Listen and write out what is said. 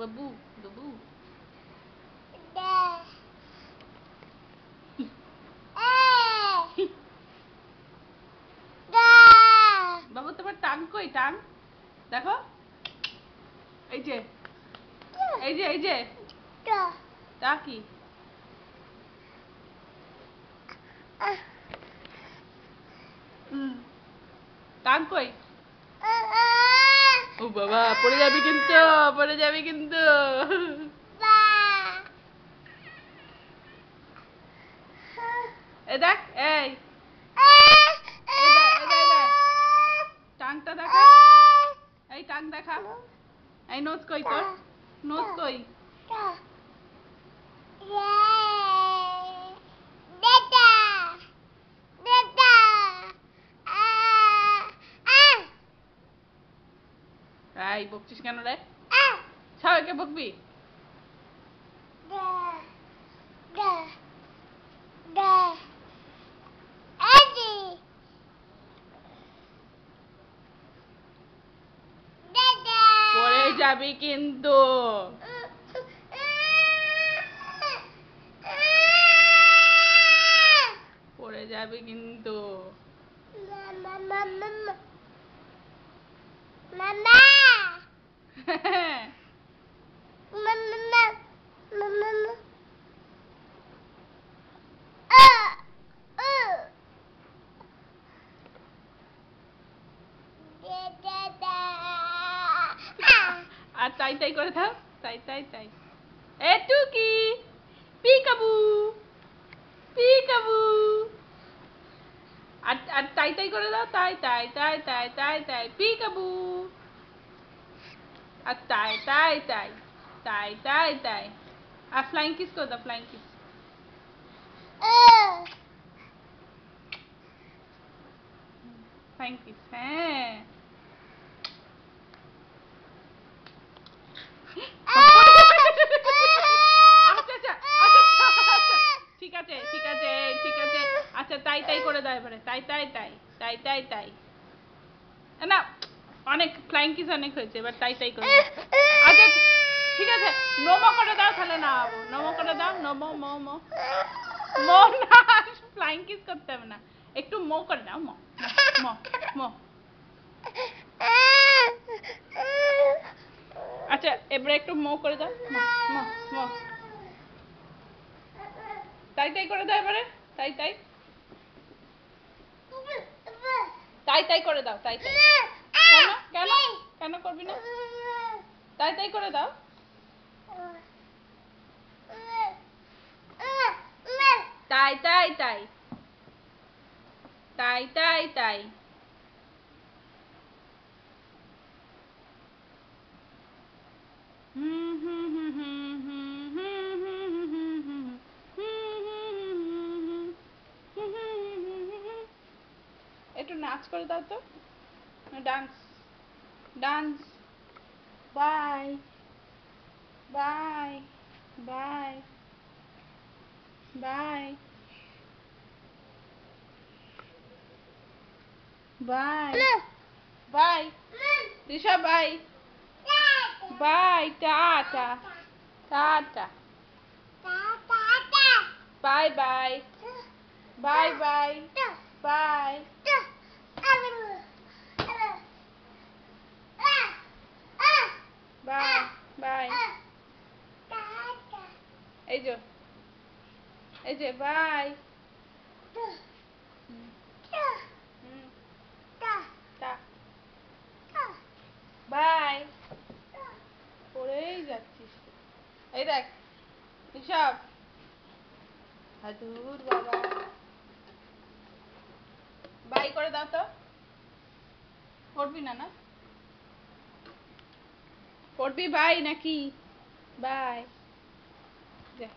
Babu, babu. Dah. Eh. Dah. Bapa tempat tangkoi tang. Dah ko? Aje. Aje, aje. Dah. Dah ki. Ah. Hmm. Tangkoi. বাবা পড়ে যাবি কিন্তু পড়ে যাবি কিন্তু এ দেখ এই টাংটা দেখা এই টাং দেখা এই নোজ কই তোর নোজ কই এই বকছিস কেন রে সবাইকে বকবি যাবি কিন্তু পরে যাবি কিন্তু মামা তাই তাই করে দাও তাই তাই তাই এ টুকি পিকাবু পিকাবু আর আর তাই তাই করে দাও তাই তাই তাই তাই তাই তাই পিকাবু আর তাই তাই তাই তাই তাই তাই আর ফ্লাইং কিস করে দাও ফ্লাইং কিস ফ্লাইং কিস হ্যাঁ তাই তাই করে দেয় এবারে তাই তাই তাই তাই তাই তাই না অনেক ফ্লাইং কিস অনেক হয়েছে এবার তাই তাই করে আচ্ছা ঠিক আছে নমো করে দাও তাহলে না আবু নমো করে দাও নমো মো মো মো না ফ্লাইং কিস করতে হবে না একটু মো করে দাও মো মো মো আচ্ছা এবারে একটু মো করে দাও মো মো মো তাই তাই করে দাও এবারে তাই তাই তাই তাই করে দাও তাই তাই কেন কেন কেন করবি না তাই তাই করে দাও তাই তাই তাই তাই তাই তাই হুম একটু নাচ করে দাও তো dance dance bye bye bye bye bye bye Risha bye bye টাটা টাটা bye bye bye bye bye এই যে এই যে বাই বাই পড়েই যাচ্ছিস এই দেখ হাতুর বাবা বাই করে দাও তো পড়বি না না করবি বাই নাকি বাই Gracias.